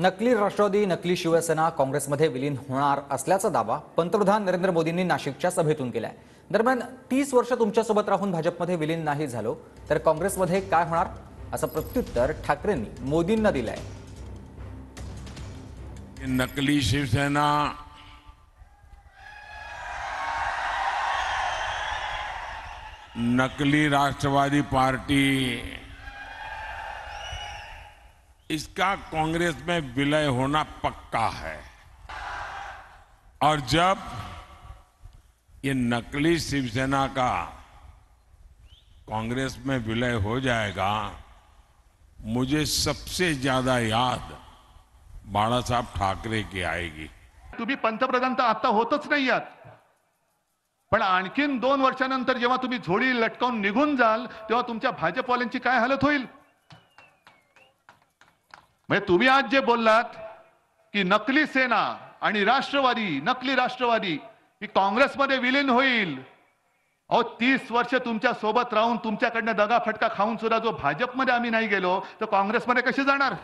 नकली राष्ट्रवादी नकली शिवसेना काँग्रेसमध्ये विलीन होणार असल्याचा दावा पंतप्रधान नरेंद्र मोदींनी नाशिकच्या सभेतून केलाय दरम्यान तीस वर्ष तुमच्यासोबत राहून भाजपमध्ये विलीन नाही झालो तर काँग्रेसमध्ये काय होणार असं प्रत्युत्तर ठाकरेंनी मोदींना दिलंय नकली शिवसेना नकली राष्ट्रवादी पार्टी इसका कांग्रेस में विलय होना पक्का है और जब ये नकली शिवसेना का कांग्रेस में विलय हो जाएगा मुझे सबसे ज्यादा याद बाड़ा साहब ठाकरे की आएगी तुम्हें पंतप्रधान तो आता होता नहीं आज दोन वर्षानंतर जेव्हा तुम्ही झोडी लटकावून निघून जाल तेव्हा तुमच्या भाजपवाल्यांची काय हालत होईल म्हणजे तुम्ही आज जे बोललात की नकली सेना आणि राष्ट्रवादी नकली राष्ट्रवादी ही काँग्रेसमध्ये विलीन होईल अहो तीस वर्ष तुमच्या सोबत राहून तुमच्याकडनं दगा फटका खाऊन सुद्धा जो भाजपमध्ये आम्ही नाही गेलो तर काँग्रेसमध्ये कशी जाणार